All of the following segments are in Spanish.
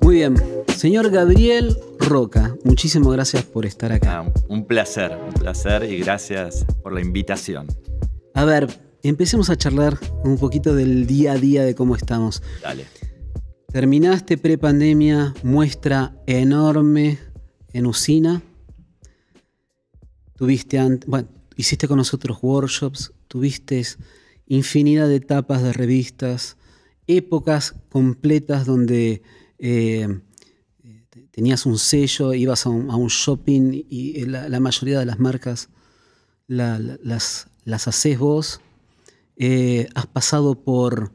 Muy bien, señor Gabriel Roca, muchísimas gracias por estar acá. Ah, un placer, un placer y gracias por la invitación. A ver, empecemos a charlar un poquito del día a día de cómo estamos. Dale. Terminaste prepandemia, muestra enorme en Usina. Tuviste, bueno, hiciste con nosotros workshops, tuviste infinidad de etapas de revistas, épocas completas donde eh, tenías un sello, ibas a un, shopping y eh, la, mayoría de las marcas las, las haces vos. Eh, has pasado por,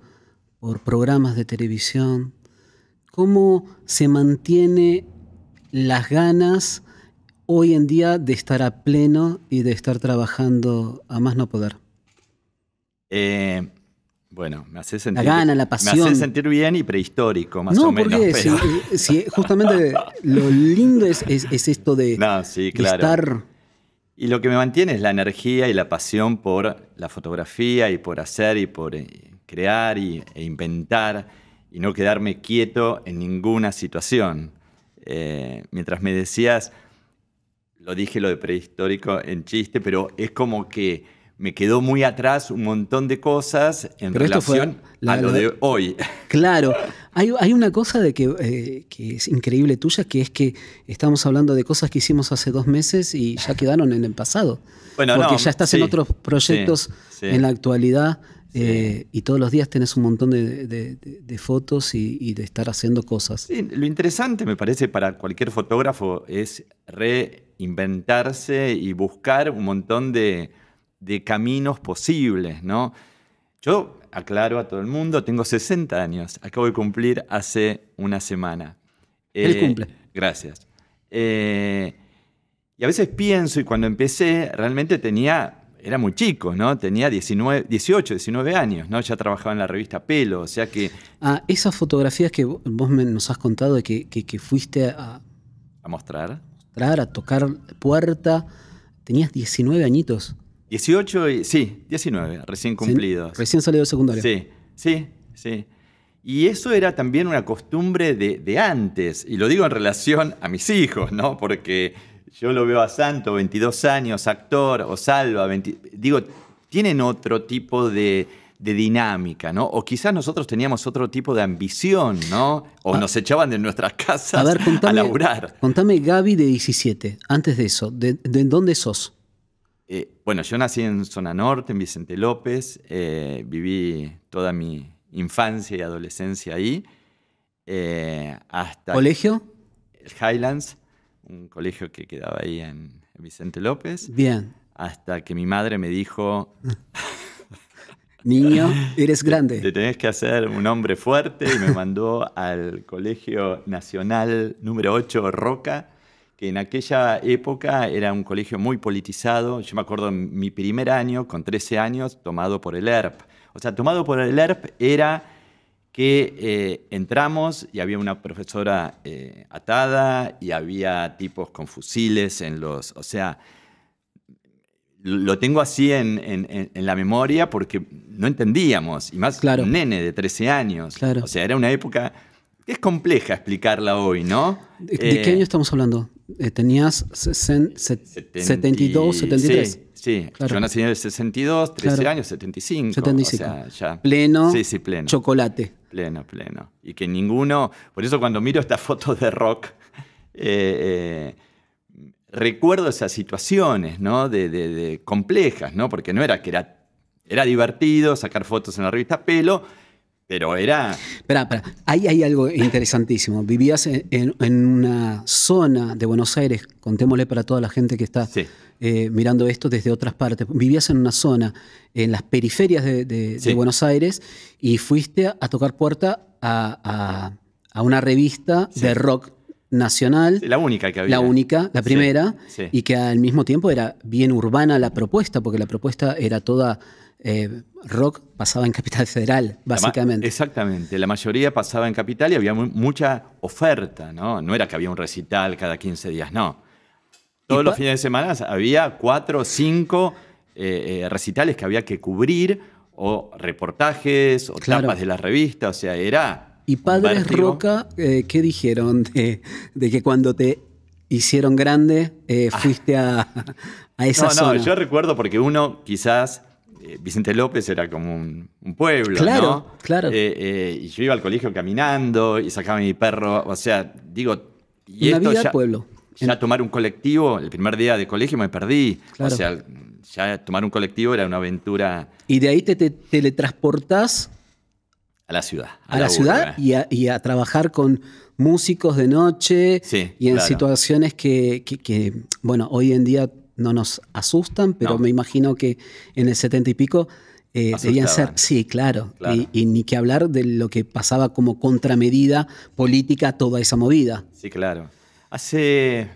por programas de televisión. ¿Cómo se mantiene las ganas hoy en día de estar a pleno y de estar trabajando a más no poder? Eh, bueno, me hace sentir. La gana, la pasión. Me hace sentir bien y prehistórico, más o menos. si, eh, eh, justamente lo lindo es, esto de, estar. Y lo que me mantiene es la energía y la pasión por la fotografía y por hacer y por crear y, e inventar y no quedarme quieto en ninguna situación. mientras me decías, lo dije lo de prehistórico en chiste, pero es como que me quedó muy atrás un montón de cosas en relación a lo de hoy. Claro, hay, una cosa de eh, que, es increíble tuya, que es que estamos hablando de cosas que hicimos hace dos meses y ya quedaron en el pasado. Bueno, Porque ya estás en otros proyectos en la actualidad eh, y todos los días tenés un montón de, fotos y, y, de estar haciendo cosas. lo interesante me parece para cualquier fotógrafo es reinventarse y buscar un montón de de caminos posibles, ¿no? Yo aclaro a todo el mundo, tengo 60 años, acabo de cumplir hace una semana. Eh, cumple. Gracias. Eh, y a veces pienso, y cuando empecé, realmente tenía, era muy chico, ¿no? Tenía 19, 18, 19 años, ¿no? Ya trabajaba en la revista Pelo, o sea que... Ah, esas fotografías que vos nos has contado de que, que fuiste a... mostrar. A mostrar, a tocar puerta, tenías 19 añitos. 18 y. Sí, 19, recién cumplidos. recién salido de secundaria. Sí, sí, sí. Y eso era también una costumbre de, antes, y lo digo en relación a mis hijos, ¿no? Porque yo lo veo a Santo, 22 años, actor, o Salva, digo, tienen otro tipo de, dinámica, ¿no? O quizás nosotros teníamos otro tipo de ambición, ¿no? O ah. nos echaban de nuestras casas a, contame, laburar. Contame, Gaby, de 17, antes de eso, ¿de, de dónde sos? Eh, bueno, yo nací en Zona Norte, en Vicente López, eh, viví toda mi infancia y adolescencia ahí. Eh, hasta ¿Colegio? Highlands, un colegio que quedaba ahí en Vicente López. Bien. Hasta que mi madre me dijo... Niño, eres grande. Te tenés que hacer un hombre fuerte y me mandó al Colegio Nacional número 8 Roca, en aquella época era un colegio muy politizado. Yo me acuerdo en mi primer año, con 13 años, tomado por el ERP. O sea, tomado por el ERP era que eh, entramos y había una profesora eh, atada y había tipos con fusiles en los... O sea, lo tengo así en, la memoria porque no entendíamos, y más un nene de 13 años. O sea, era una época... que Es compleja explicarla hoy, ¿no? ¿De, qué eh, año estamos hablando? Eh, tenías 72, 73. Eh, sí, sí. yo nací en el 62, 13 años, 75. 75. ya. Pleno, Chocolate. Pleno, pleno. Y que ninguno. Por eso cuando miro estas foto de rock. Eh, recuerdo esas situaciones, De, complejas, Porque no era que era, era divertido sacar fotos en la revista Pelo, pero era. Espera, espera. Ahí hay algo interesantísimo. Vivías en, una zona de Buenos Aires, contémosle para toda la gente que está eh, mirando esto desde otras partes. Vivías en una zona, en las periferias de, Buenos Aires, y fuiste a, tocar puerta a, una revista de rock nacional. La única que había. La única, la primera, y que al mismo tiempo era bien urbana la propuesta, porque la propuesta era toda eh, rock pasaba en Capital Federal, básicamente. exactamente, la mayoría pasaba en Capital y había mucha oferta, ¿no? No era que había un recital cada 15 días, no. Todos los fines de semana había cuatro o cinco eh, eh, recitales que había que cubrir, o reportajes, o tapas de la revista. o sea, era. ¿Y Padres Roca qué dijeron de, que cuando te hicieron grande, ah. fuiste a, esa esa no, No, yo recuerdo porque uno quizás eh, Vicente López era como un, pueblo. Claro, claro. Eh, eh, y yo iba al colegio caminando y sacaba mi perro. O sea, digo. Y Una pueblo. Ya tomar un colectivo, el primer día de colegio me perdí. O sea, ya tomar un colectivo era una aventura. Y de ahí te, te teletransportás. A la ciudad. A, la, ciudad y a, trabajar con músicos de noche y en situaciones que, bueno, hoy en día no nos asustan, pero me imagino que en el setenta y pico eh, debían ser, sí, claro, Y, ni que hablar de lo que pasaba como contramedida política toda esa movida. Sí, claro. Hace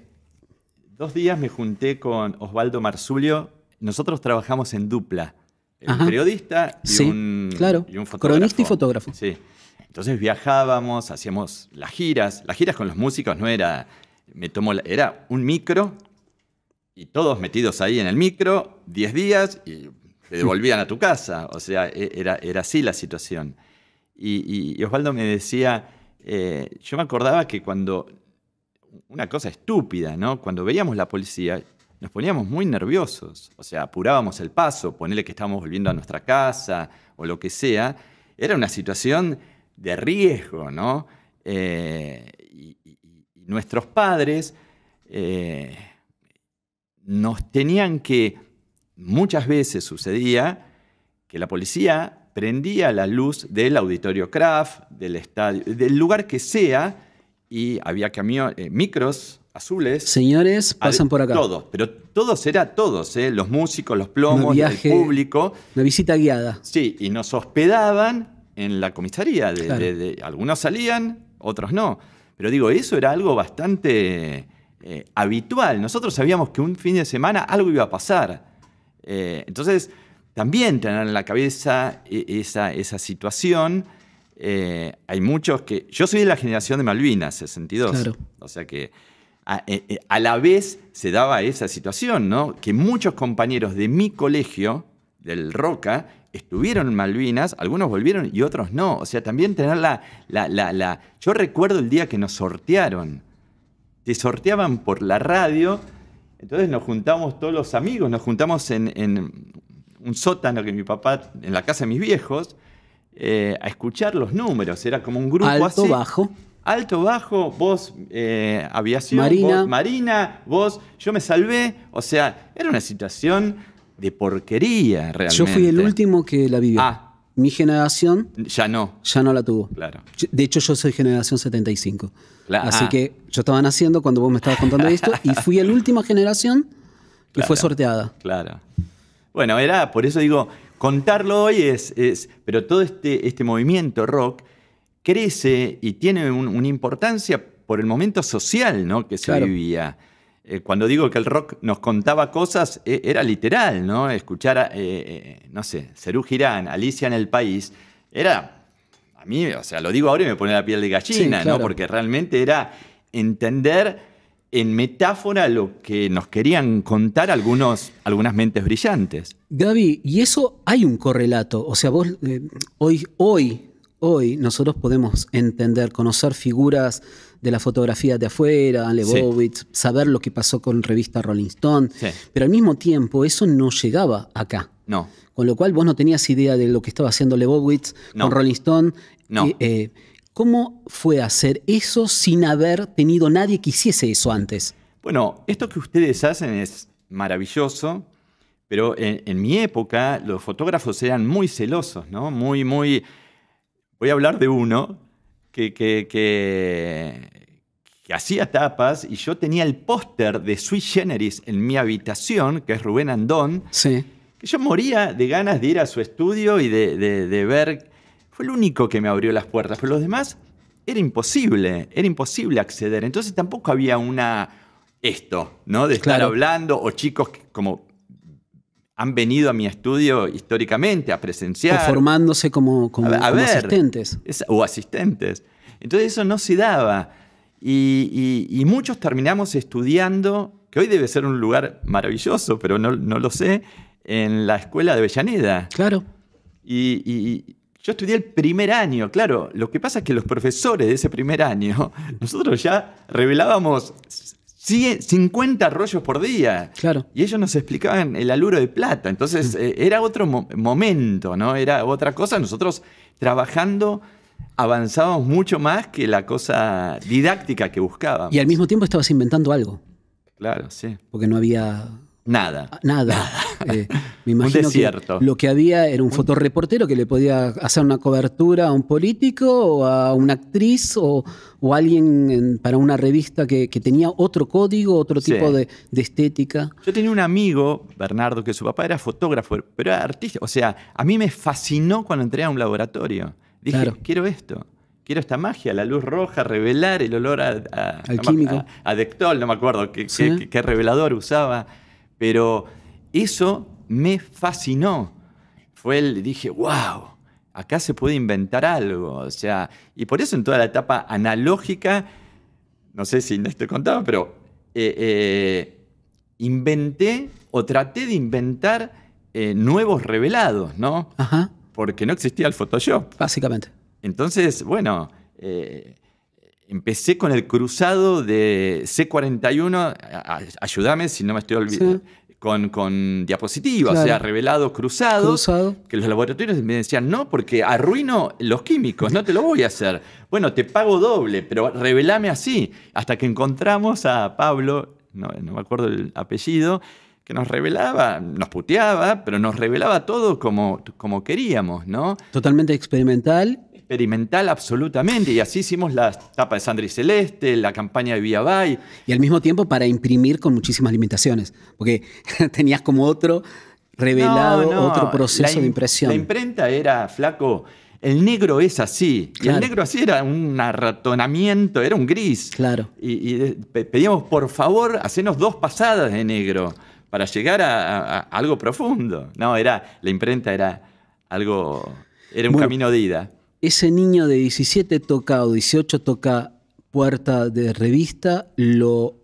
dos días me junté con Osvaldo Marzulio, nosotros trabajamos en dupla, un periodista y, un, claro. y un Cronista y fotógrafo. Sí. Entonces viajábamos, hacíamos las giras, las giras con los músicos no era me tomó la, era un micro y todos metidos ahí en el micro, 10 días y te mm. devolvían a tu casa. O sea, e, era, era así la situación. Y, Osvaldo me decía, eh, yo me acordaba que cuando, una cosa estúpida, ¿no? Cuando veíamos la policía, nos poníamos muy nerviosos. O sea, apurábamos el paso, ponerle que estábamos volviendo a nuestra casa o lo que sea. Era una situación de riesgo, ¿no? Eh, y, nuestros padres... Eh, nos tenían que, muchas veces sucedía, que la policía prendía la luz del auditorio Kraft, del estadio, del lugar que sea, y había camión, eh, micros azules. Señores, pasan por acá. Todos, pero todos era todos, eh, los músicos, los plomos, el público. Una visita guiada. Sí, y nos hospedaban en la comisaría. algunos salían, otros no. Pero digo, eso era algo bastante eh, habitual. Nosotros sabíamos que un fin de semana algo iba a pasar. Eh, entonces, también tener en la cabeza e-, esa, esa situación. Eh, hay muchos que... Yo soy de la generación de Malvinas, 62. O sea que a, la vez se daba esa situación, ¿no? Que muchos compañeros de mi colegio, del Roca, estuvieron en Malvinas, algunos volvieron y otros no. O sea, también tener la, la... Yo recuerdo el día que nos sortearon te sorteaban por la radio. Entonces nos juntamos todos los amigos, nos juntamos en, un sótano que mi papá, en la casa de mis viejos, eh, a escuchar los números. Era como un grupo Alto, bajo. Alto, bajo, vos, eh, sido... Marina. Marina, vos, yo me salvé. O sea, era una situación de porquería realmente. Yo fui el último que la vivió. Ah, mi generación ya no. Ya no la tuvo. Claro. De hecho, yo soy generación 75. Así ah. que yo estaba naciendo cuando vos me estabas contando esto y fui la última generación que fue sorteada. Claro. Bueno, era, por eso digo, contarlo hoy es, pero todo este, este movimiento rock crece y tiene una importancia por el momento social ¿no? que se vivía. Eh, cuando digo que el rock nos contaba cosas, eh, era literal, ¿no? Escuchar, eh, no sé, Cerú Girán, Alicia en el País, era, a mí, o sea, lo digo ahora y me pone la piel de gallina, ¿no? Porque realmente era entender en metáfora lo que nos querían contar algunos, algunas mentes brillantes. Gaby, y eso hay un correlato. O sea, vos hoy, hoy, hoy nosotros podemos entender, conocer figuras de la fotografía de afuera, Lebowitz, saber lo que pasó con revista Rolling Stone. Pero al mismo tiempo, eso no llegaba acá. No. Con lo cual vos no tenías idea de lo que estaba haciendo Lebowitz con Rolling Stone. No. Eh, ¿Cómo fue hacer eso sin haber tenido nadie que hiciese eso antes? Bueno, esto que ustedes hacen es maravilloso, pero en mi época los fotógrafos eran muy celosos, ¿no? Muy, muy... Voy a hablar de uno que, hacía tapas y yo tenía el póster de Sui Generis en mi habitación, que es Rubén Andón. Que yo moría de ganas de ir a su estudio y de, ver. Fue el único que me abrió las puertas, pero los demás era imposible, era imposible acceder. Entonces tampoco había una esto, ¿no? De estar hablando o chicos como han venido a mi estudio históricamente a presenciar. O formándose como, asistentes. o asistentes. Entonces eso no se daba. Y, muchos terminamos estudiando, que hoy debe ser un lugar maravilloso, pero no, lo sé, en la escuela de Avellaneda. Claro. y, yo estudié el primer año, claro. Lo que pasa es que los profesores de ese primer año, nosotros ya revelábamos 50 rollos por día. Claro. Y ellos nos explicaban el aluro de plata. Entonces mm. eh, era otro momento, ¿no? Era otra cosa. Nosotros trabajando avanzábamos mucho más que la cosa didáctica que buscábamos. Y al mismo tiempo estabas inventando algo. Claro, sí. Porque no había... Nada. Nada. Nada. Eh, Me imagino lo que había era un fotoreportero que le podía hacer una cobertura a un político o a una actriz o, o alguien para una revista que, tenía otro código, otro tipo de, estética. Yo tenía un amigo, Bernardo, que su papá era fotógrafo, pero era artista. O sea, a mí me fascinó cuando entré a un laboratorio. Dije, quiero esto quiero esta magia, la luz roja, revelar el olor a, Al químico. A, a Dectol, no me acuerdo qué, qué, revelador usaba, pero eso me fascinó. Fue el, dije, wow, acá se puede inventar algo. O sea, y por eso en toda la etapa analógica, no sé si estoy contaba, pero eh, eh, inventé o traté de inventar eh, nuevos revelados, ¿no? Porque no existía el Photoshop. Básicamente. Entonces, bueno, empecé con el cruzado de C41, ayúdame si no me estoy olvidando con, con diapositivas, o sea, revelados cruzados, Cruzado. que los laboratorios me decían, no, porque arruino los químicos, no te lo voy a hacer. Bueno, te pago doble, pero revelame así, hasta que encontramos a Pablo, no, me acuerdo el apellido, que nos revelaba, nos puteaba, pero nos revelaba todo como, como queríamos, ¿no? Totalmente experimental experimental absolutamente, y así hicimos la tapa de Sandra y Celeste, la campaña de Via Bay. Y al mismo tiempo para imprimir con muchísimas limitaciones, porque tenías como otro revelado, otro proceso de impresión. La imprenta era, flaco, el negro es así. Y el negro así era un arratonamiento, era un gris. Claro. Y, pedíamos, por favor, hacernos dos pasadas de negro para llegar a, algo profundo. No, era, la imprenta era algo, era un camino de ida ese niño de 17 toca o 18 toca puerta de revista, lo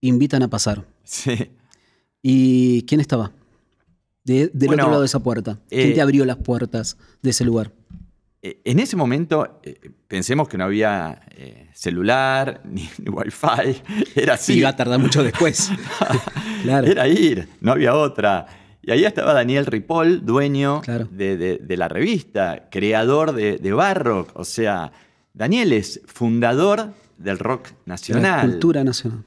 invitan a pasar. Sí. ¿Y quién estaba? del otro lado de esa puerta. ¿Quién te eh, abrió las puertas de ese lugar? Eh, en ese momento, eh, pensemos que no había celular ni, wifi, era así. Iba a tardar mucho después. Era ir, no había otra. Y ahí estaba Daniel Ripoll, dueño de, la revista, creador de, de Barrock. O sea, Daniel es fundador del rock nacional. la cultura nacional.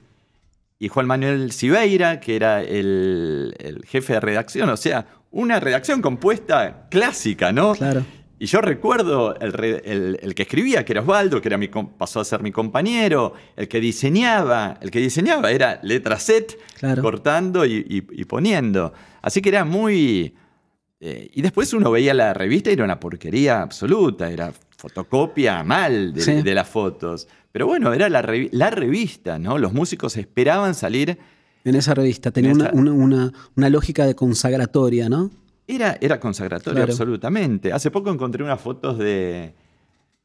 Y Juan Manuel Siveira, que era el, jefe de redacción. O sea, una redacción compuesta clásica, ¿no? Claro. Y yo recuerdo el, que escribía, que era Osvaldo, que era mi, pasó a ser mi compañero, el que diseñaba, el que diseñaba era letra set, cortando y, poniendo. Así que era muy... Eh, y después uno veía la revista y era una porquería absoluta, era fotocopia mal de, las fotos. Pero bueno, era la, revista, ¿no? Los músicos esperaban salir... En esa revista, tenía Una, una, una lógica de consagratoria, ¿no? Era, era consagratorio, absolutamente. Hace poco encontré unas fotos de.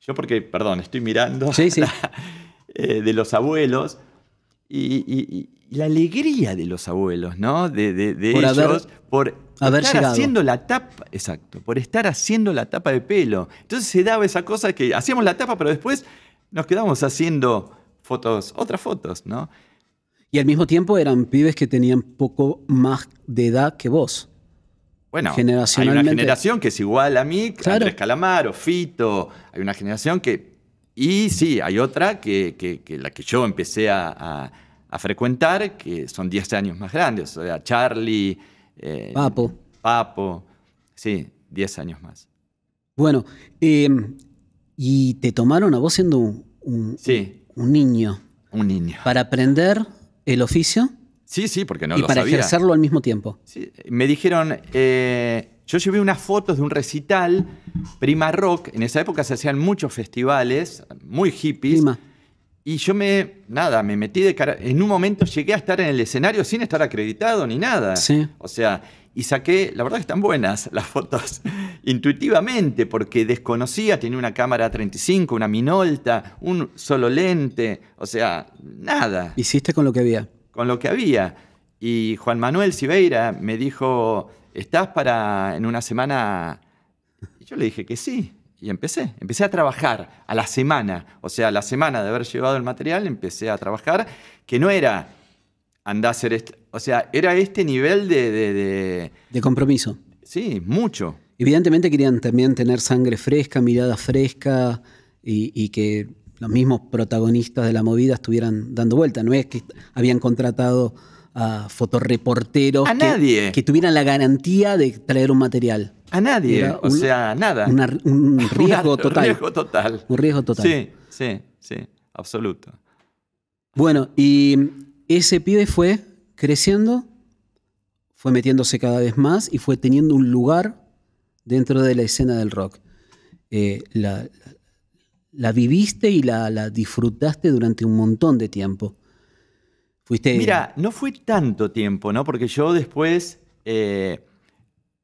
Yo, porque, perdón, estoy mirando. Sí, sí. Eh, de los abuelos. Y, la alegría de los abuelos, ¿no? De, de, por ellos. por estar haciendo la tapa. Exacto. Por estar haciendo la tapa de pelo. Entonces se daba esa cosa que hacíamos la tapa, pero después nos quedamos haciendo fotos, otras fotos, ¿no? Y al mismo tiempo eran pibes que tenían poco más de edad que vos. Bueno, hay una generación que es igual a mí, claro. Andrés Calamaro, Fito, hay una generación que... Y sí, hay otra que, la que yo empecé a, frecuentar, que son 10 años más grandes, o sea, Charlie... Eh, Papo. Papo, sí, 10 años más. Bueno, em, y te tomaron a vos siendo un, un niño. Un niño. Para aprender el oficio. Sí, sí, porque no y para ejercerlo al mismo tiempo. Sí, me dijeron, eh, yo llevé unas fotos de un recital, Prima Rock, en esa época se hacían muchos festivales, muy hippies. Y yo me, nada, me metí de cara. En un momento llegué a estar en el escenario sin estar acreditado ni nada. Sí. O sea, y saqué, la verdad que están buenas las fotos, intuitivamente, porque desconocía, tenía una cámara 35, una minolta, un solo lente, o sea, nada. Hiciste con lo que había con lo que había. Y Juan Manuel Siveira me dijo, ¿estás para en una semana? Y yo le dije que sí. Y empecé, empecé a trabajar a la semana, o sea, a la semana de haber llevado el material, empecé a trabajar, que no era andá a hacer esto, o sea, era este nivel de, de, compromiso. Sí, mucho. Evidentemente querían también tener sangre fresca, mirada fresca, y, y, que los mismos protagonistas de la movida estuvieran dando vuelta. No es que habían contratado a fotoreporteros que, que tuvieran la garantía de traer un material. A nadie, o sea, nada. un riesgo total. Un riesgo total. Sí, sí, sí, absoluto. Bueno, y ese pibe fue creciendo, fue metiéndose cada vez más y fue teniendo un lugar dentro de la escena del rock. Eh, la, la viviste y la, disfrutaste durante un montón de tiempo. Fuiste... Mira, no fue tanto tiempo, ¿no? Porque yo después, eh,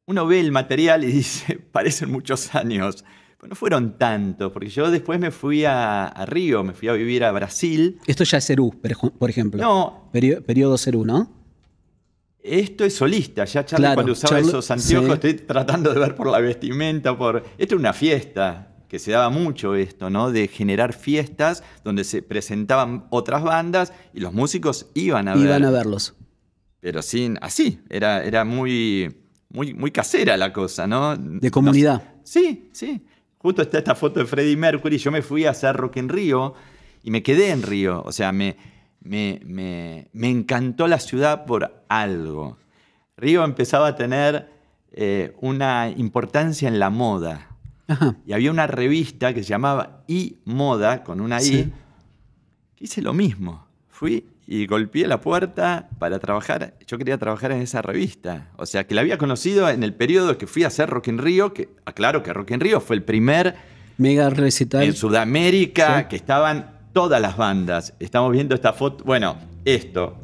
uno ve el material y dice, parecen muchos años, pero no fueron tantos, porque yo después me fui a, Río, me fui a vivir a Brasil. Esto ya es Cerú, por ejemplo. No. periodo Cerú, ¿no? Esto es solista, ya Charlie cuando usaba esos anteojos, estoy tratando de ver por la vestimenta, por... Esto es una fiesta que se daba mucho esto, ¿no? De generar fiestas donde se presentaban otras bandas y los músicos iban a iban Iban a verlos. Pero sin, así, era, era muy, muy, muy casera la cosa, ¿no? De comunidad. sí, sí. Justo está esta foto de Freddie Mercury. Yo me fui a hacer Rock en Río y me quedé en Río. O sea, me, me, me, encantó la ciudad por algo. Río empezaba a tener eh, una importancia en la moda y había una revista que se llamaba I Moda, con una I, hice lo mismo. Fui y golpeé la puerta para trabajar. Yo quería trabajar en esa revista. O sea, que la había conocido en el periodo que fui a hacer Rock in Rio, que aclaro que Rock in Rio fue el primer... Mega recital. En Sudamérica, que estaban todas las bandas. Estamos viendo esta foto. Bueno, esto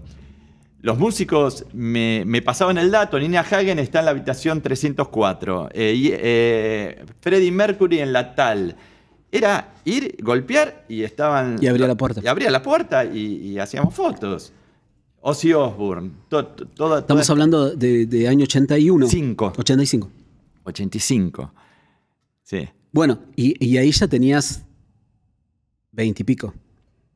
los músicos me, pasaban el dato. Nina Hagen está en la habitación 304. Eh, eh, Freddie Mercury en la tal. Era ir, golpear y estaban. Y abría la puerta. Y abría la puerta y, hacíamos fotos. Ozzy Osbourne. Estamos hablando de, año 81. 85. 85. Sí. Bueno, y, y ahí ya tenías 20 y pico.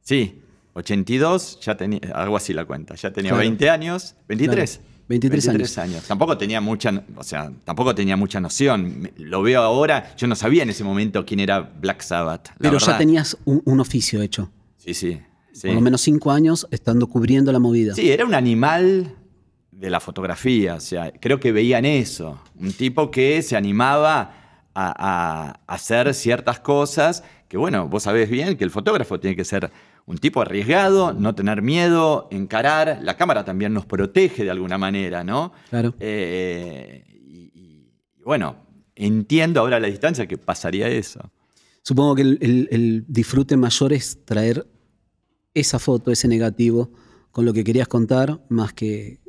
Sí. 82, ya tenía, algo así la cuenta, ya tenía 20 años, 23. 23, 23 años. Tampoco tenía mucha, o sea, tampoco tenía mucha noción. Lo veo ahora, yo no sabía en ese momento quién era Black Sabbath. Pero ya tenías un, oficio hecho. Sí, sí, Por lo menos cinco años estando cubriendo la movida. Sí, era un animal de la fotografía, o sea, creo que veían eso. Un tipo que se animaba a, a hacer ciertas cosas que, bueno, vos sabés bien que el fotógrafo tiene que ser un tipo arriesgado, no tener miedo, encarar. La cámara también nos protege de alguna manera, ¿no? Claro. Eh, y, bueno, entiendo ahora a la distancia que pasaría eso. Supongo que el, disfrute mayor es traer esa foto, ese negativo, con lo que querías contar, más que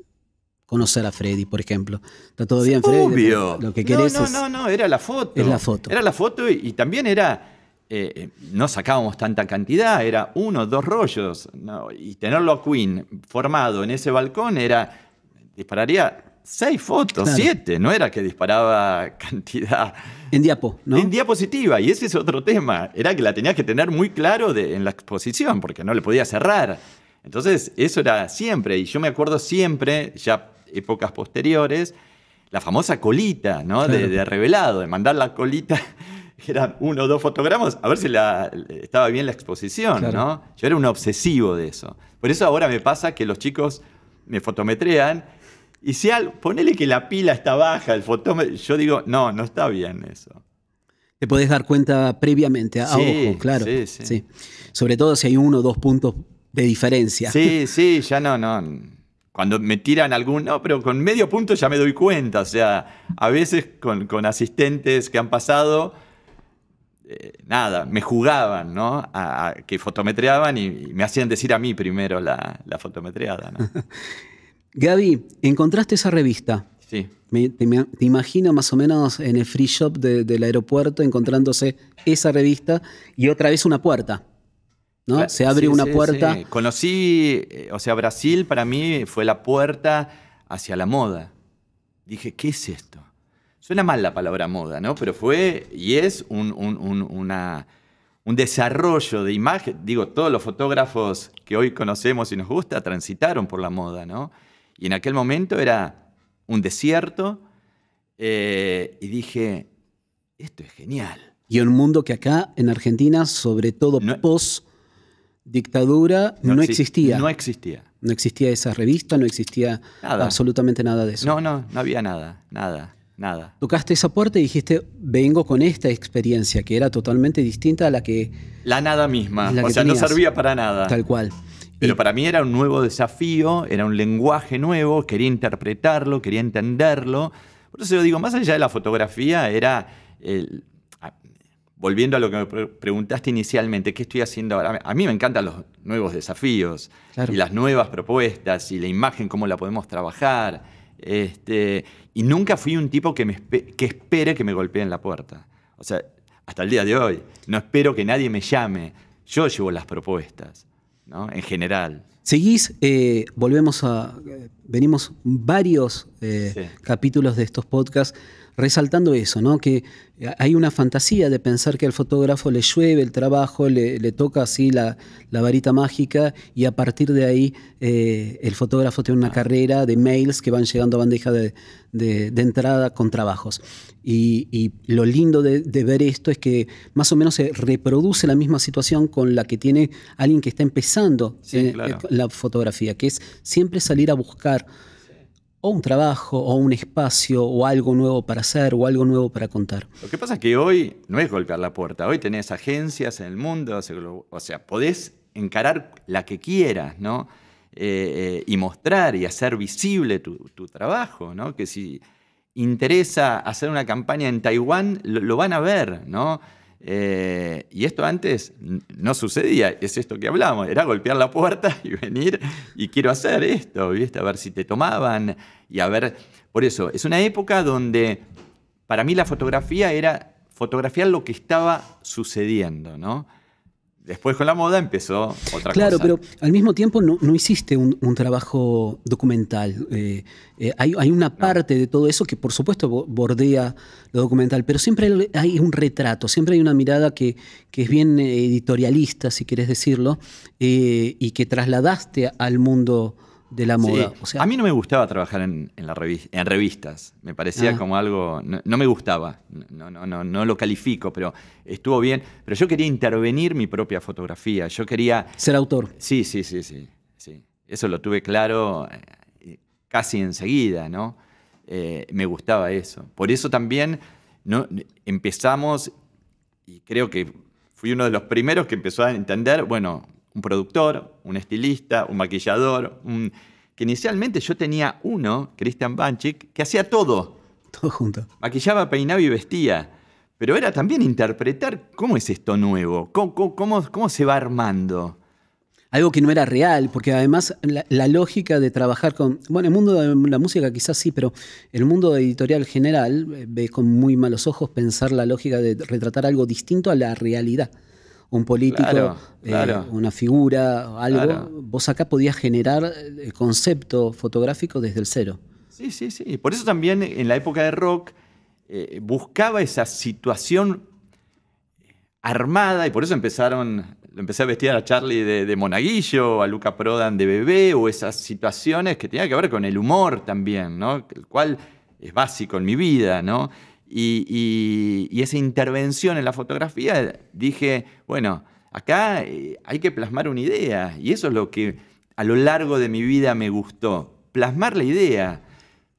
conocer a Freddy, por ejemplo. Está todo bien, Freddy. Lo que no, no, no, no, era la foto. Era la foto. Era la foto y también era eh, eh, no sacábamos tanta cantidad, era uno, dos rollos, y tenerlo a Queen formado en ese balcón era, dispararía seis fotos, siete, no era que disparaba cantidad. En diapo, En diapositiva, y ese es otro tema, era que la tenías que tener muy claro en la exposición, porque no le podía cerrar. Entonces, eso era siempre, y yo me acuerdo siempre, ya épocas posteriores, la famosa colita, ¿no? de revelado, de mandar la colita eran uno o dos fotogramas, a ver si estaba bien la exposición, ¿no? Yo era un obsesivo de eso. Por eso ahora me pasa que los chicos me fotometrean y si al ponele que la pila está baja, el fotómetro, yo digo, no, no está bien eso. Te podés dar cuenta previamente, a ojo, claro. Sí, sí. Sobre todo si hay uno o dos puntos de diferencia. Sí, sí, ya no, no cuando me tiran algún, no, pero con medio punto ya me doy cuenta, o sea, a veces con, con asistentes que han pasado, eh, nada, me jugaban, ¿no? A, que fotometreaban y, me hacían decir a mí primero la, la fotometreada, Gaby, encontraste esa revista. Sí. te, imagino más o menos en el free shop del aeropuerto encontrándose esa revista y otra vez una puerta. ¿no? Se abre una puerta. Conocí, eh, o sea, Brasil para mí fue la puerta hacia la moda. Dije, ¿qué es esto? Suena mal la palabra moda, ¿no? Pero fue y es un, una, un desarrollo de imagen. Digo, todos los fotógrafos que hoy conocemos y nos gusta transitaron por la moda, ¿no? Y en aquel momento era un desierto eh, y dije, esto es genial. Y un mundo que acá en Argentina, sobre todo post dictadura, no, existía. No existía. No existía esa revista, no existía absolutamente nada de eso. No, no, no había nada, nada. Nada. Tocaste esa puerta y dijiste, vengo con esta experiencia, que era totalmente distinta a la que... La nada misma, o sea, no servía para nada. Tal cual. Pero para mí era un nuevo desafío, era un lenguaje nuevo, quería interpretarlo, quería entenderlo. Por eso yo digo, más allá de la fotografía, era... Volviendo a lo que me preguntaste inicialmente, ¿qué estoy haciendo ahora? A mí me encantan los nuevos desafíos y las nuevas propuestas y la imagen, cómo la podemos trabajar este, y nunca fui un tipo que, me, que espere que me golpeen la puerta. O sea, hasta el día de hoy, no espero que nadie me llame. Yo llevo las propuestas, ¿no? En general. Seguís, eh, volvemos a. Eh, venimos varios eh, capítulos de estos podcasts resaltando eso, ¿no? que eh, hay una fantasía de pensar que al fotógrafo le llueve el trabajo, le, toca así la, varita mágica y a partir de ahí eh, el fotógrafo tiene una carrera de mails que van llegando a bandeja de, entrada con trabajos. Y, lo lindo de, ver esto es que más o menos se reproduce la misma situación con la que tiene alguien que está empezando eh, la fotografía, que es siempre salir a buscar o un trabajo o un espacio o algo nuevo para hacer o algo nuevo para contar. Lo que pasa es que hoy no es golpear la puerta, hoy tenés agencias en el mundo, o sea, podés encarar la que quieras, ¿no? Eh, eh, y mostrar y hacer visible tu, trabajo, ¿no? Que si interesa hacer una campaña en Taiwán, lo van a ver, ¿no? Eh, y esto antes no sucedía, es esto que hablamos, era golpear la puerta y venir y quiero hacer esto, A ver si te tomaban y a ver... Por eso, es una época donde para mí la fotografía era fotografiar lo que estaba sucediendo, ¿no? Después con la moda empezó otra cosa. Claro, pero al mismo tiempo no, hiciste un, trabajo documental. Eh, eh, hay, una parte de todo eso que por supuesto bordea lo documental, pero siempre hay un retrato, siempre hay una mirada que, es bien eh, editorialista, si quieres decirlo, y que trasladaste al mundo de la moda. a mí no me gustaba trabajar en, revistas. Me parecía ah. como algo. No, me gustaba. No, no, no, no lo califico, pero estuvo bien. Pero yo quería intervenir mi propia fotografía. Yo quería. Ser autor. Sí, sí, sí, sí. sí. Eso lo tuve claro eh, casi enseguida, ¿no? Eh, me gustaba eso. Por eso también ¿no? empezamos, y creo que fui uno de los primeros que empezó a entender, bueno, un productor, un estilista, un maquillador, que inicialmente yo tenía uno, Christian Banchik, que hacía todo. Todo junto. Maquillaba, peinaba y vestía. Pero era también interpretar cómo es esto nuevo, cómo, cómo, se va armando. Algo que no era real, porque además la, la, lógica de trabajar con. Bueno, el mundo de la música quizás sí, pero el mundo editorial general eh, ve con muy malos ojos pensar la lógica de retratar algo distinto a la realidad un político, eh, una figura, algo. Vos acá podías generar el eh, concepto fotográfico desde el cero. Sí, sí, sí. Por eso también en la época de rock eh, buscaba esa situación armada y por eso empezaron, empecé a vestir a Charlie de, de, monaguillo, a Luca Prodan de bebé o esas situaciones que tenían que ver con el humor también, ¿no? El cual es básico en mi vida, ¿no? y, esa intervención en la fotografía, dije, bueno, acá eh, hay que plasmar una idea. Y eso es lo que a lo largo de mi vida me gustó, plasmar la idea.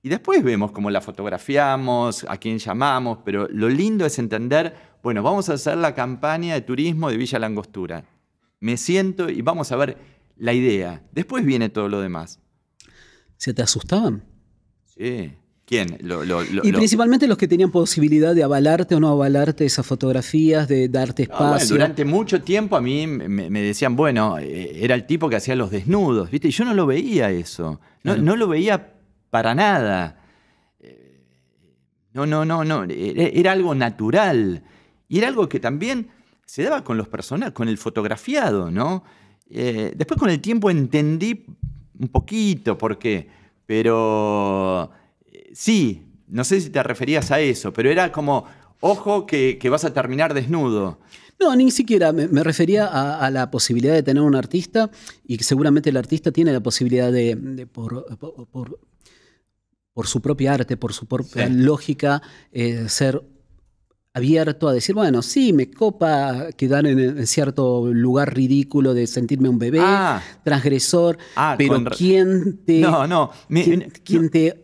Y después vemos cómo la fotografiamos, a quién llamamos, pero lo lindo es entender, bueno, vamos a hacer la campaña de turismo de Villa Langostura. Me siento y vamos a ver la idea. Después viene todo lo demás. ¿Se te asustaban? Sí. ¿Quién? y principalmente los que tenían posibilidad de avalarte o no avalarte esas fotografías, de darte ah, espacio. durante mucho tiempo a mí me, decían, bueno, eh, era el tipo que hacía los desnudos, ¿viste? yo no lo veía eso. No, lo veía para nada. Eh, no, no, no, no. Era algo natural. Y era algo que también se daba con los personajes, con el fotografiado, ¿no? Eh, después con el tiempo entendí un poquito por qué, pero Sí, no sé si te referías a eso, pero era como, ojo que, vas a terminar desnudo. No, ni siquiera. Me, refería a, la posibilidad de tener un artista y que seguramente el artista tiene la posibilidad de, por, por, su propia arte, por su propia lógica, eh, ser abierto a decir, bueno, sí, me copa quedar en, cierto lugar ridículo de sentirme un bebé, transgresor, pero ¿quién te,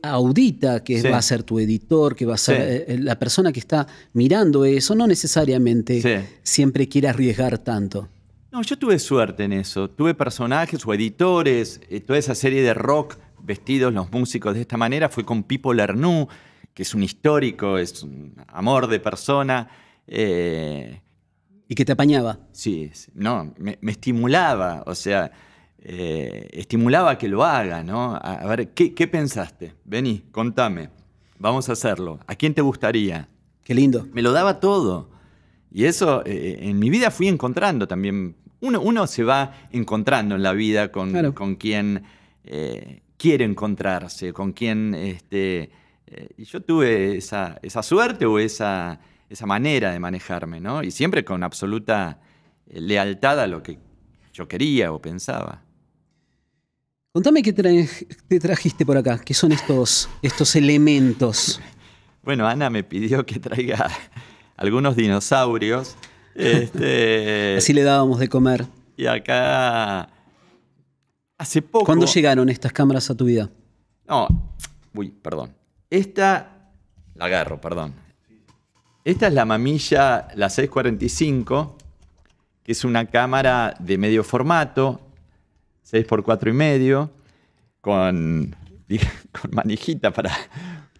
audita que va a ser tu editor, que va a ser eh, eh, la persona que está mirando eso? No necesariamente siempre quiere arriesgar tanto. No, yo tuve suerte en eso. Tuve personajes o editores, eh, toda esa serie de rock vestidos los músicos de esta manera fue con Pipo Lernú, que es un histórico, es un amor de persona. Eh, y que te apañaba. Sí, no, me, estimulaba, o sea, eh, estimulaba que lo haga, ¿no? A, ver, ¿qué, pensaste? Vení, contame, vamos a hacerlo. ¿A quién te gustaría? Qué lindo. Me lo daba todo. Y eso eh, en mi vida fui encontrando también. Uno, uno, se va encontrando en la vida con, con quien quiere encontrarse, con quien este, eh, y yo tuve esa, suerte o esa, manera de manejarme, ¿no? Y siempre con absoluta eh, lealtad a lo que yo quería o pensaba. Contame qué te trajiste por acá, qué son estos, estos elementos. Bueno, Ana me pidió que traiga algunos dinosaurios. Este, Así le dábamos de comer. Y acá. Hace poco. ¿Cuándo llegaron estas cámaras a tu vida? No. Uy, perdón. Esta, la agarro, perdón. Esta es la mamilla, la 645, que es una cámara de medio formato, 6x4 y medio, con, con manijita para,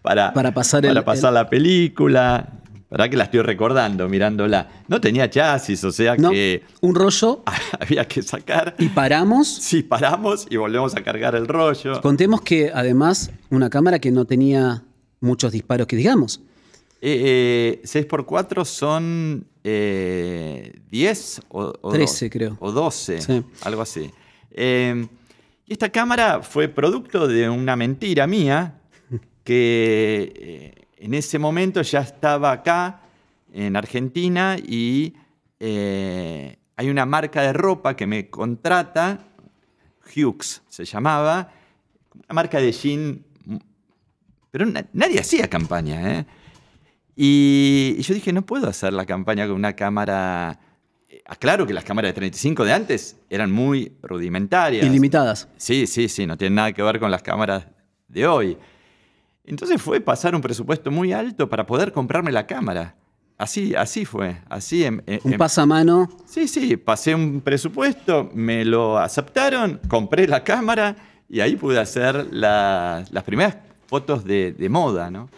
para, pasar, la película, ¿Verdad que la estoy recordando mirándola? No tenía chasis, o sea que. Un rollo. había que sacar. Y paramos. Sí, paramos y volvemos a cargar el rollo. Contemos que además una cámara que no tenía muchos disparos que digamos. 6x4 eh, eh, son 10 eh, o, 13, creo. O 12, algo así. Em, y esta cámara fue producto de una mentira mía que en ese momento ya estaba acá, en Argentina, y eh, hay una marca de ropa que me contrata, Hughes se llamaba, una marca de jean, pero nadie hacía campaña. ¿eh? Y, yo dije, no puedo hacer la campaña con una cámara eh, aclaro que las cámaras de 35 de antes eran muy rudimentarias. Ilimitadas. Sí, sí, sí, no tienen nada que ver con las cámaras de hoy. Entonces fue pasar un presupuesto muy alto para poder comprarme la cámara. Así, así fue, así. Em, eh, un em. pasamano. Sí, sí, pasé un presupuesto, me lo aceptaron, compré la cámara y ahí pude hacer las primeras fotos de, moda, ¿no?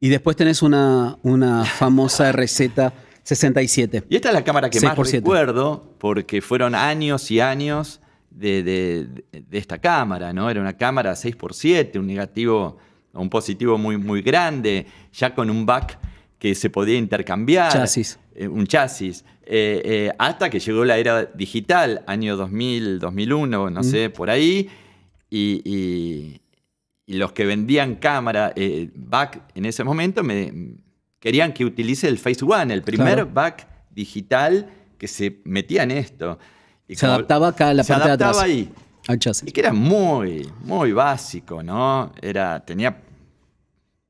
Y después tenés una, una famosa receta 67. Y esta es la cámara que más recuerdo porque fueron años y años de, esta cámara, ¿no? Era una cámara 6x7, un negativo un positivo muy, muy grande, ya con un back que se podía intercambiar. Eh, un chasis. Eh, eh, hasta que llegó la era digital, año 2000, 2001, no sé, por ahí. Y, los que vendían cámara back en ese momento me, querían que utilice el Face One, el primer back digital que se metía en esto. Y se adaptaba acá a la parte de atrás. ahí. Y que era muy, muy básico, ¿no? Era, tenía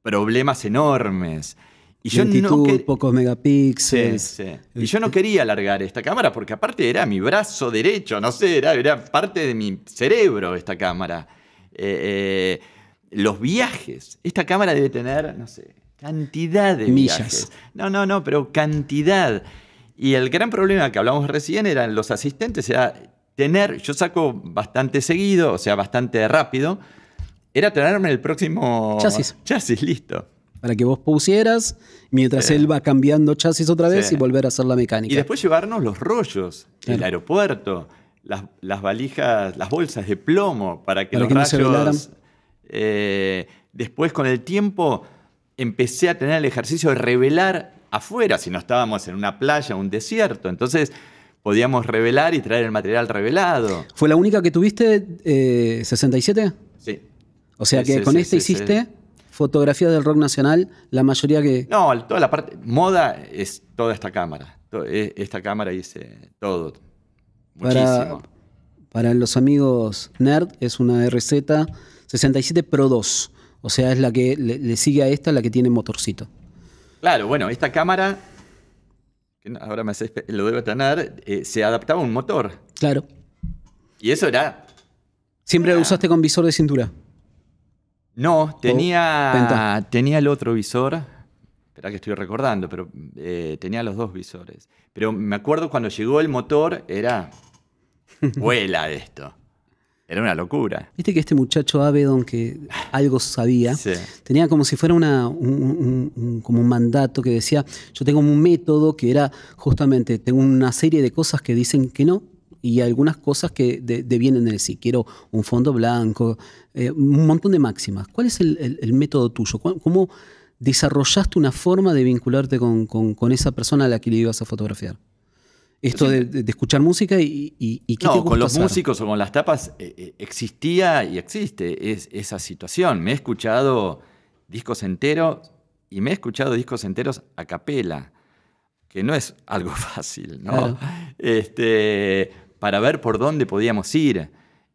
problemas enormes. Y yo no pocos megapíxeles. Y yo no quería alargar esta cámara porque aparte era mi brazo derecho, no sé, era, parte de mi cerebro esta cámara. Eh, eh, los viajes. Esta cámara debe tener, no sé, cantidad de Millas. No, no, no, pero cantidad. Y el gran problema que hablamos recién eran los asistentes, era tener, yo saco bastante seguido, o sea, bastante rápido, era tenerme el próximo chasis. listo. Para que vos pusieras, mientras él va cambiando chasis otra vez y volver a hacer la mecánica. Y después llevarnos los rollos, del el aeropuerto, las, valijas, las bolsas de plomo para que los eh, después, con el tiempo, empecé a tener el ejercicio de revelar afuera, si no estábamos en una playa, un desierto. Entonces podíamos revelar y traer el material revelado. ¿Fue la única que tuviste, 67? Eh, sí. O sea que con esta hiciste fotografías del rock nacional, la mayoría que... No, toda la parte... Moda es toda esta cámara. E, esta cámara hice todo. Muchísimo. Para, los amigos nerd es una RZ 67 Pro 2. O sea, es la que le sigue a esta, la que tiene motorcito. Claro, bueno, esta cámara ahora me lo debo tanar, eh, se adaptaba un motor. Claro. Y eso era... ¿Siempre lo usaste con visor de cintura? No, tenía, tenía el otro visor. Espera que estoy recordando, pero eh, tenía los dos visores. Pero me acuerdo cuando llegó el motor, era... Vuela esto. Era una locura. Viste que este muchacho Avedon, que algo sabía, tenía como si fuera una, un, como un mandato que decía, yo tengo un método que era justamente, tengo una serie de cosas que dicen que no y algunas cosas que de, devienen del sí. Quiero un fondo blanco, eh, un montón de máximas. ¿Cuál es el, método tuyo? ¿Cómo desarrollaste una forma de vincularte con esa persona a la que le ibas a fotografiar? Esto de, escuchar música y, y, ¿qué no, con los músicos o con las tapas eh, eh, existía y existe esa situación. Me he escuchado discos enteros y me he escuchado discos enteros a capela, que no es algo fácil, ¿no? Este, para ver por dónde podíamos ir.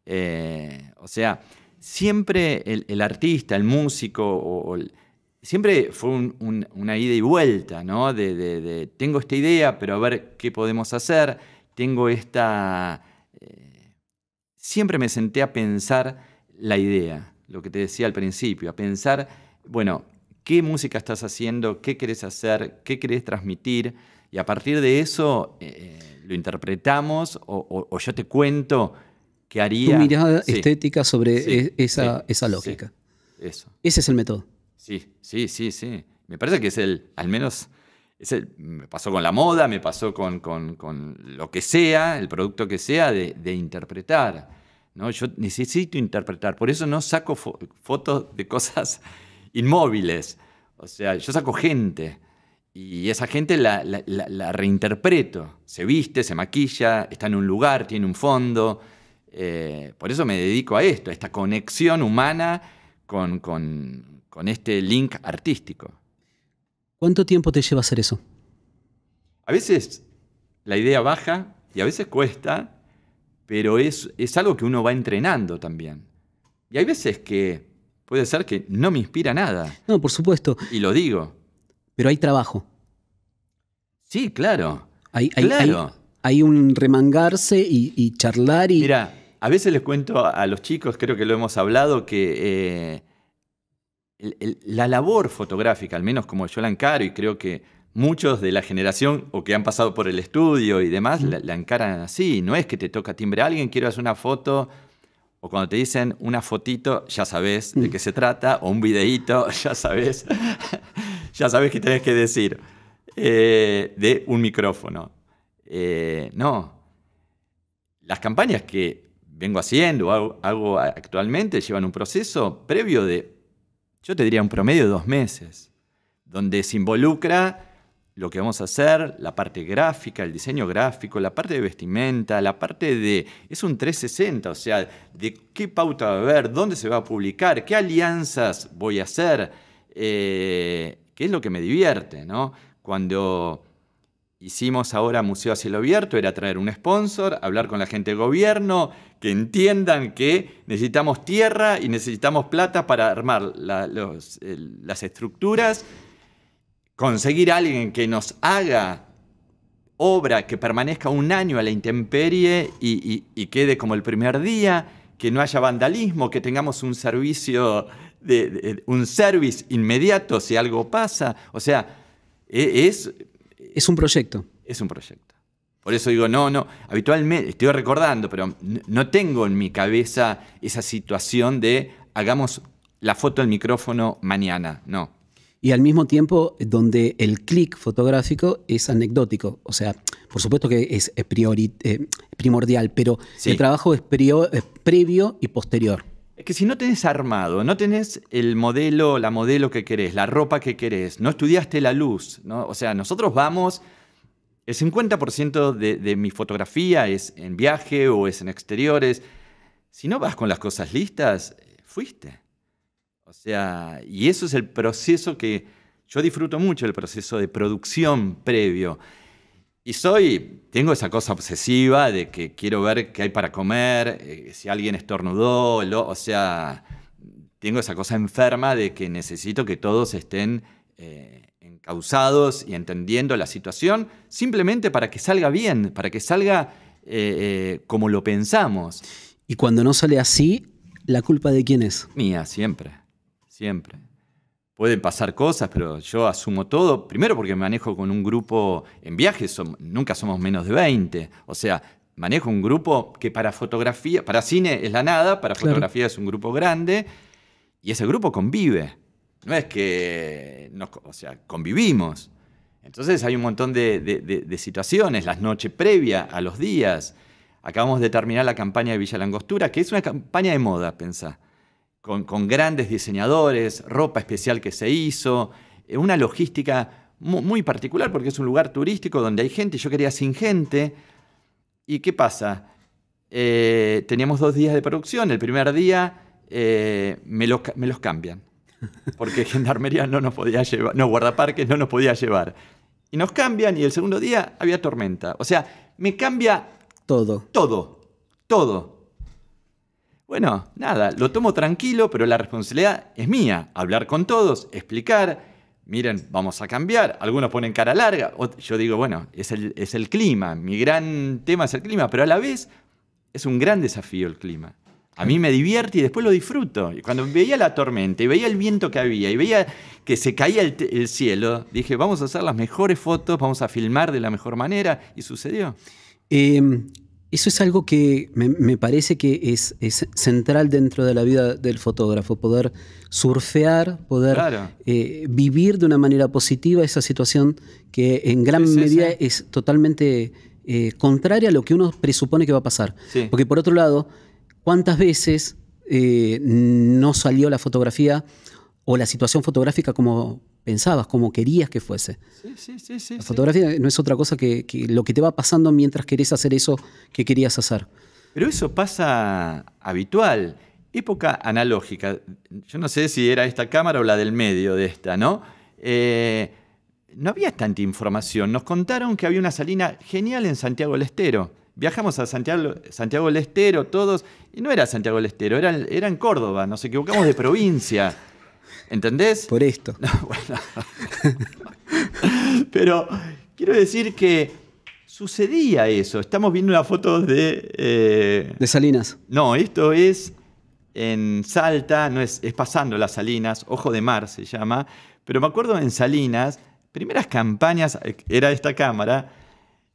Eh, o sea, siempre el, artista, el músico o el, siempre fue una ida y vuelta, ¿no? De, tengo esta idea, pero a ver qué podemos hacer, tengo esta... Eh, siempre me senté a pensar la idea, lo que te decía al principio, a pensar, bueno, qué música estás haciendo, qué querés hacer, qué querés transmitir, y a partir de eso eh, eh, lo interpretamos o, yo te cuento qué haría. Tu mirada estética sobre e, esa, esa, lógica. Eso. Ese es el método. Sí, sí, sí, sí. Me parece que es el, al menos, me pasó con la moda, me pasó con, lo que sea, el producto que sea, de, interpretar. ¿no? Yo necesito interpretar, por eso no saco fotos de cosas inmóviles. O sea, yo saco gente y esa gente la, reinterpreto. Se viste, se maquilla, está en un lugar, tiene un fondo. Eh, por eso me dedico a esto, a esta conexión humana con, con con este link artístico. ¿Cuánto tiempo te lleva hacer eso? A veces la idea baja y a veces cuesta, pero es, algo que uno va entrenando también. Y hay veces que puede ser que no me inspira nada. No, por supuesto. Y lo digo. Pero hay trabajo. Sí, claro. Hay, un remangarse y, charlar y... Mira, a veces les cuento a los chicos, creo que lo hemos hablado, que eh, la labor fotográfica, al menos como yo la encaro, y creo que muchos de la generación o que han pasado por el estudio y demás, la, encaran así. No es que te toca timbre a alguien, quiero hacer una foto, o cuando te dicen una fotito, ya sabes de qué se trata, o un videíto, ya sabes, ya sabes qué tenés que decir, eh, de un micrófono. Eh, no. Las campañas que vengo haciendo, hago, hago actualmente, llevan un proceso previo de yo te diría un promedio de dos meses, donde se involucra lo que vamos a hacer, la parte gráfica, el diseño gráfico, la parte de vestimenta, la parte de... Es un 360, o sea, de qué pauta va a haber, dónde se va a publicar, qué alianzas voy a hacer, eh, qué es lo que me divierte, ¿no? Cuando hicimos ahora Museo a Cielo Abierto era traer un sponsor, hablar con la gente de gobierno, que entiendan que necesitamos tierra y necesitamos plata para armar las estructuras, conseguir a alguien que nos haga obra que permanezca un año a la intemperie y, quede como el primer día, que no haya vandalismo, que tengamos un servicio, un service inmediato si algo pasa. O sea, e, es, es un proyecto. Es un proyecto. Por eso digo, no, no, habitualmente, estoy recordando, pero no tengo en mi cabeza esa situación de hagamos la foto del micrófono mañana, no. Y al mismo tiempo, donde el clic fotográfico es anecdótico, o sea, por supuesto que es eh, primordial, pero el trabajo es previo y posterior. Es que si no tenés armado, no tenés el modelo, la modelo que querés, la ropa que querés, no estudiaste la luz, o sea, nosotros vamos, el 50% de, de mi fotografía es en viaje o es en exteriores. Si no vas con las cosas listas, fuiste. O sea, y eso es el proceso que yo disfruto mucho, el proceso de producción previo. Y soy, tengo esa cosa obsesiva de que quiero ver qué hay para comer, eh, si alguien estornudó, o sea, tengo esa cosa enferma de que necesito que todos estén eh, encausados y entendiendo la situación, simplemente para que salga bien, para que salga eh, como lo pensamos. Y cuando no sale así, ¿la culpa de quién es? Mía, siempre, siempre pueden pasar cosas, pero yo asumo todo. Primero porque manejo con un grupo en viaje, nunca somos menos de 20. O sea, manejo un grupo que para fotografía, para cine es la nada, para fotografía es un grupo grande, y ese grupo convive. No es que, o sea, convivimos. Entonces hay un montón de, de situaciones, las noches previas a los días. Acabamos de terminar la campaña de Villa Langostura, que es una campaña de moda, pensá con, grandes diseñadores, ropa especial que se hizo, eh, una logística muy, particular porque es un lugar turístico donde hay gente, yo quería sin gente. ¿Y qué pasa? Eh, teníamos dos días de producción, el primer día eh, me, los cambian, porque Gendarmería no nos podía llevar, no, guardaparques no nos podía llevar. Y nos cambian y el segundo día había tormenta. O sea, me cambia todo. Todo, todo. Bueno, nada, lo tomo tranquilo, pero la responsabilidad es mía. Hablar con todos, explicar, miren, vamos a cambiar. Algunos ponen cara larga. Yo digo, bueno, es el, es el clima. Mi gran tema es el clima, pero a la vez es un gran desafío el clima. A mí me divierte y después lo disfruto. Y cuando veía la tormenta y veía el viento que había y veía que se caía el, cielo, dije, vamos a hacer las mejores fotos, vamos a filmar de la mejor manera y sucedió. Em, eso es algo que me, parece que es, central dentro de la vida del fotógrafo, poder surfear, poder eh, vivir de una manera positiva esa situación que en gran medida es totalmente eh, contraria a lo que uno presupone que va a pasar. Porque por otro lado, ¿cuántas veces eh, no salió la fotografía o la situación fotográfica como pensabas, como querías que fuese. Sí, sí, sí, la fotografía no es otra cosa que, lo que te va pasando mientras querés hacer eso que querías hacer. Pero eso pasa habitual. Época analógica. Yo no sé si era esta cámara o la del medio de esta, ¿no? Eh, no había tanta información. Nos contaron que había una salina genial en Santiago del Estero. Viajamos a Santiago, del Estero todos, y no era Santiago del Estero, era en Córdoba, nos equivocamos de provincia. ¿Entendés? Por esto. Pero quiero decir que sucedía eso. Estamos viendo una foto de... Eh, de Salinas. No, esto es en Salta, no es, pasando las Salinas, Ojo de Mar se llama. Pero me acuerdo en Salinas, primeras campañas, eh, era esta cámara,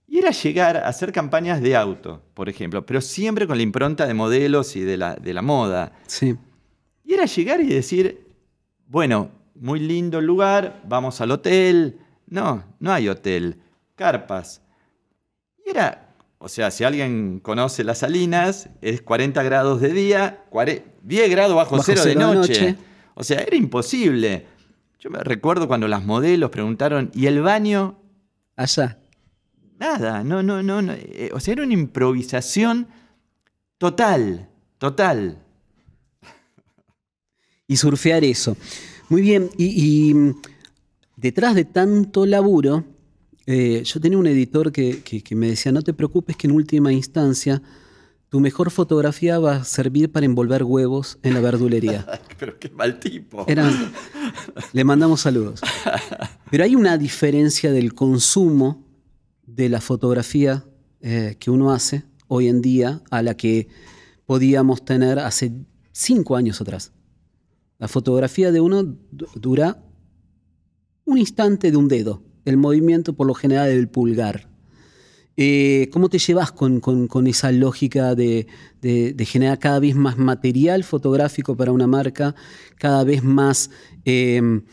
y era llegar a hacer campañas de auto, por ejemplo, pero siempre con la impronta de modelos y de la, de la moda. Sí. Y era llegar y decir, bueno, muy lindo el lugar, vamos al hotel. No, no hay hotel, carpas. Y era, o sea, si alguien conoce las salinas, es 40 grados de día, 10 grados bajo, cero, de, noche. O sea, era imposible. Yo me recuerdo cuando las modelos preguntaron, ¿y el baño? Allá. Nada, no, no, no, no. Eh, o sea, era una improvisación total, total y surfear eso. Muy bien, y, mm, detrás de tanto laburo, eh, yo tenía un editor que, me decía, no te preocupes que en última instancia tu mejor fotografía va a servir para envolver huevos en la verdulería. Pero qué mal tipo. le mandamos saludos. Pero hay una diferencia del consumo de la fotografía eh, que uno hace hoy en día a la que podíamos tener hace cinco años atrás. La fotografía de uno dura un instante de un dedo, el movimiento por lo general del pulgar. Eh, ¿Cómo te llevas con, esa lógica de, generar cada vez más material fotográfico para una marca, cada vez más em,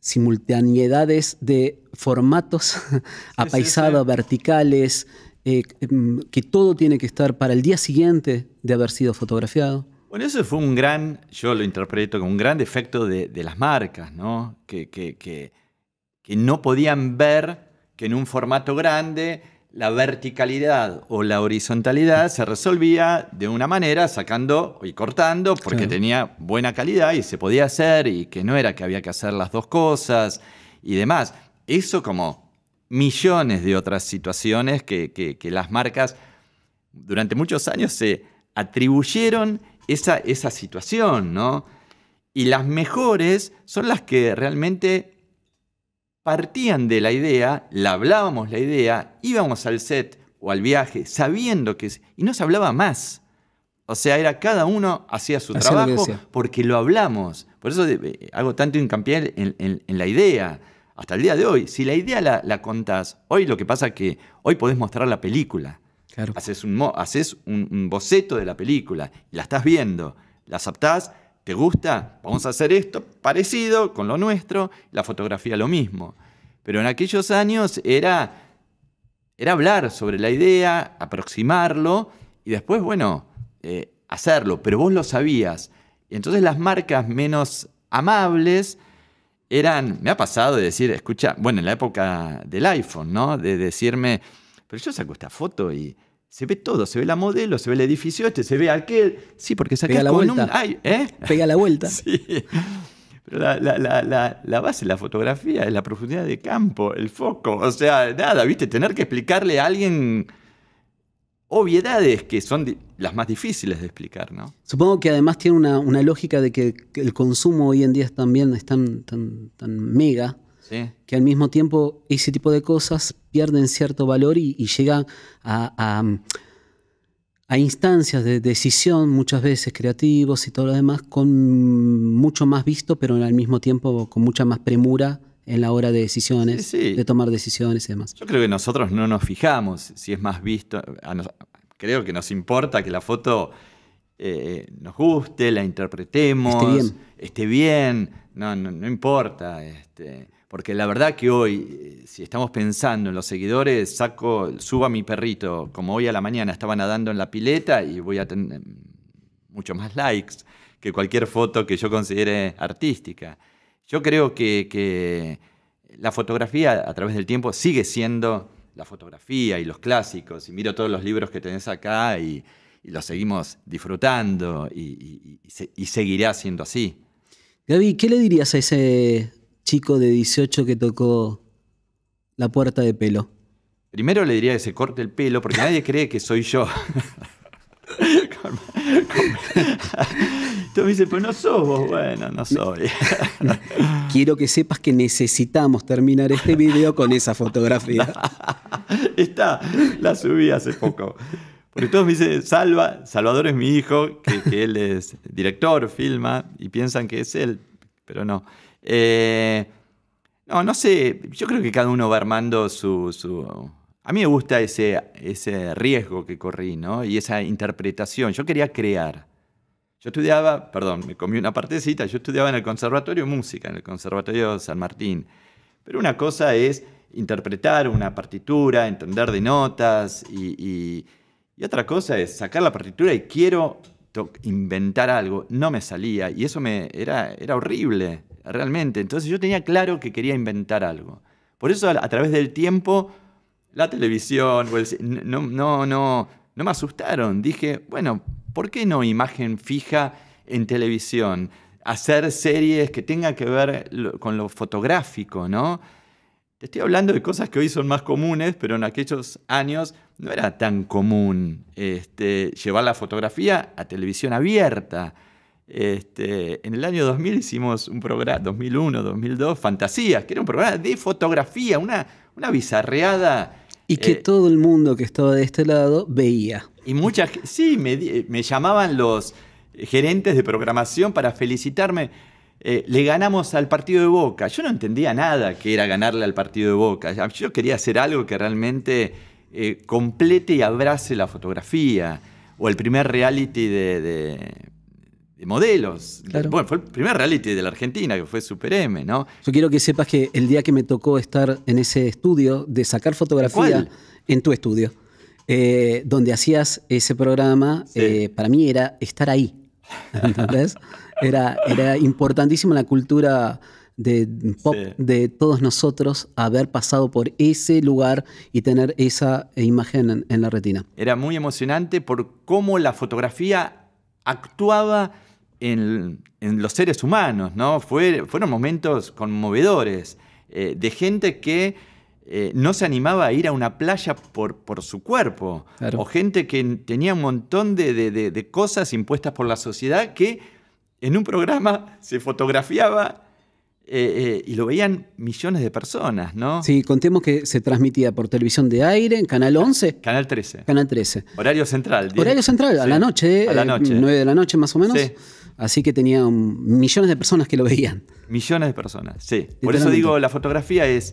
simultaneidades de formatos apaisados, verticales, eh, em, que todo tiene que estar para el día siguiente de haber sido fotografiado? Bueno, eso fue un gran, yo lo interpreto como un gran defecto de, las marcas, ¿no? Que, no podían ver que en un formato grande la verticalidad o la horizontalidad se resolvía de una manera, sacando y cortando, porque tenía buena calidad y se podía hacer y que no era que había que hacer las dos cosas y demás. Eso como millones de otras situaciones que las marcas durante muchos años se atribuyeron esa, situación, ¿no? Y las mejores son las que realmente partían de la idea, la hablábamos la idea, íbamos al set o al viaje sabiendo que... Y no se hablaba más. O sea, era cada uno hacía su trabajo porque lo hablamos. Por eso eh, hago tanto hincapié en, la idea. Hasta el día de hoy, si la idea la, la contás, hoy lo que pasa es que hoy podés mostrar la película. Haces, un, haces un, boceto de la película, la estás viendo, la aceptás, te gusta, vamos a hacer esto parecido con lo nuestro, la fotografía lo mismo. Pero en aquellos años era, era hablar sobre la idea, aproximarlo y después, bueno, eh, hacerlo, pero vos lo sabías. entonces las marcas menos amables eran, me ha pasado de decir, escucha, bueno, en la época del iPhone, ¿no? De decirme, pero yo saco esta foto y se ve todo, se ve la modelo, se ve el edificio este, se ve aquel. Sí, porque saca la vuelta. un... ¿eh? Pega la vuelta. sí. Pero la, base de la fotografía es la profundidad de campo, el foco. O sea, nada, ¿viste? Tener que explicarle a alguien obviedades que son las más difíciles de explicar, ¿no? Supongo que además tiene una, lógica de que, el consumo hoy en día también es tan, tan, tan mega que al mismo tiempo ese tipo de cosas pierden cierto valor y, y llegan a, instancias de decisión, muchas veces creativos y todo lo demás, con mucho más visto, pero al mismo tiempo con mucha más premura en la hora de decisiones, de tomar decisiones y demás. Yo creo que nosotros no nos fijamos si es más visto. creo que nos importa que la foto eh, nos guste, la interpretemos, esté bien. no, importa. Este, porque la verdad que hoy, eh, si estamos pensando en los seguidores, saco, subo a mi perrito, como hoy a la mañana estaba nadando en la pileta y voy a tener mm, mucho más likes que cualquier foto que yo considere artística. Yo creo que, la fotografía a través del tiempo sigue siendo la fotografía y los clásicos. Y miro todos los libros que tenés acá y, los seguimos disfrutando y, seguirá siendo así. Gaby, ¿qué le dirías a ese chico de 18 que tocó la puerta de pelo? Primero le diría que se corte el pelo porque nadie cree que soy yo. Entonces me dice, pues no sos vos, bueno, no soy. Quiero que sepas que necesitamos terminar este video con esa fotografía. Está, la subí hace poco. Porque todos me dicen, Salva, Salvador es mi hijo, que, que él es director, filma, y piensan que es él, pero no. Eh, no, no sé, yo creo que cada uno va armando su... A mí me gusta ese, ese riesgo que corrí, ¿no? Y esa interpretación. Yo quería crear. Yo estudiaba, perdón, me comí una partecita, yo estudiaba en el Conservatorio Música, en el Conservatorio San Martín. Pero una cosa es interpretar una partitura, entender de notas y, y, y otra cosa es sacar la partitura y quiero inventar algo. No me salía y eso me era, era horrible realmente. Entonces yo tenía claro que quería inventar algo. Por eso a, través del tiempo, la televisión, no, no, no, no me asustaron. Dije, bueno, ¿por qué no imagen fija en televisión? Hacer series que tengan que ver con lo fotográfico, ¿no? Te estoy hablando de cosas que hoy son más comunes, pero en aquellos años no era tan común este, llevar la fotografía a televisión abierta. Este, en el año 2000 hicimos un programa, 2001, 2002, Fantasías, que era un programa de fotografía, una, una bizarreada. Y que eh, todo el mundo que estaba de este lado veía. Y muchas, sí, eh, me, llamaban los gerentes de programación para felicitarme. Eh, le ganamos al partido de Boca. Yo no entendía nada que era ganarle al partido de Boca. Yo quería hacer algo que realmente complete y abrace la fotografía. O el primer reality de modelos. Bueno, fue el primer reality de la Argentina, que fue Super M, ¿no? Yo quiero que sepas que el día que me tocó estar en ese estudio, de sacar fotografía en tu estudio, eh, donde hacías ese programa, eh, para mí era estar ahí. ¿Entendés? era, era importantísimo la cultura de pop de todos nosotros haber pasado por ese lugar y tener esa imagen en la retina. Era muy emocionante por cómo la fotografía actuaba en, los seres humanos, ¿no? fueron momentos conmovedores eh, de gente que eh, no se animaba a ir a una playa por, por su cuerpo, o gente que tenía un montón de cosas impuestas por la sociedad que en un programa se fotografiaba eh, eh, y lo veían millones de personas, ¿no? Sí, contemos que se transmitía por televisión de aire en Canal 11. Canal 13. Canal 13. Horario central. Horario central, a la noche. A la eh, noche. 9 de la noche más o menos. Así que tenían millones de personas que lo veían. Millones de personas, sí. Por eso digo, la fotografía es,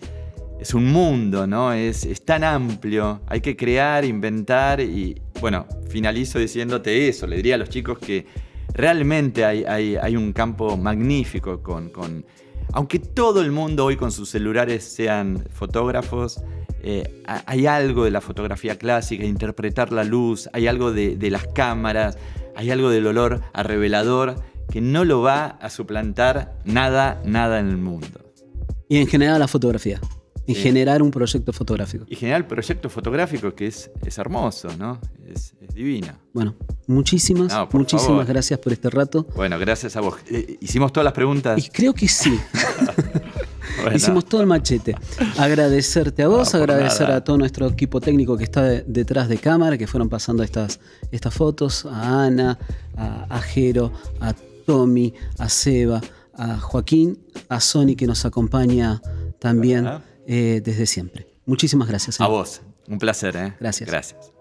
es un mundo, ¿no? Es, tan amplio. Hay que crear, inventar y, bueno, finalizo diciéndote eso. Le diría a los chicos que realmente hay, hay, hay un campo magnífico con aunque todo el mundo hoy con sus celulares sean fotógrafos, eh, hay algo de la fotografía clásica, interpretar la luz, hay algo de, de las cámaras, hay algo del olor a revelador que no lo va a suplantar nada, nada en el mundo. Y en general la fotografía. Y generar un proyecto fotográfico. Y generar el proyecto fotográfico que es, es hermoso, ¿no? Es, divina Bueno, muchísimas, muchísimas gracias por este rato. Bueno, gracias a vos. Eh, ¿Hicimos todas las preguntas? Y creo que sí. Hicimos todo el machete. Agradecerte a vos, agradecer a todo nuestro equipo técnico que está detrás de cámara, que fueron pasando estas, estas fotos, a Ana, a, Jero, a Tommy, a Seba, a Joaquín, a Sony que nos acompaña también. Eh, desde siempre. Muchísimas gracias. A vos, un placer. ¿eh? Gracias. Gracias.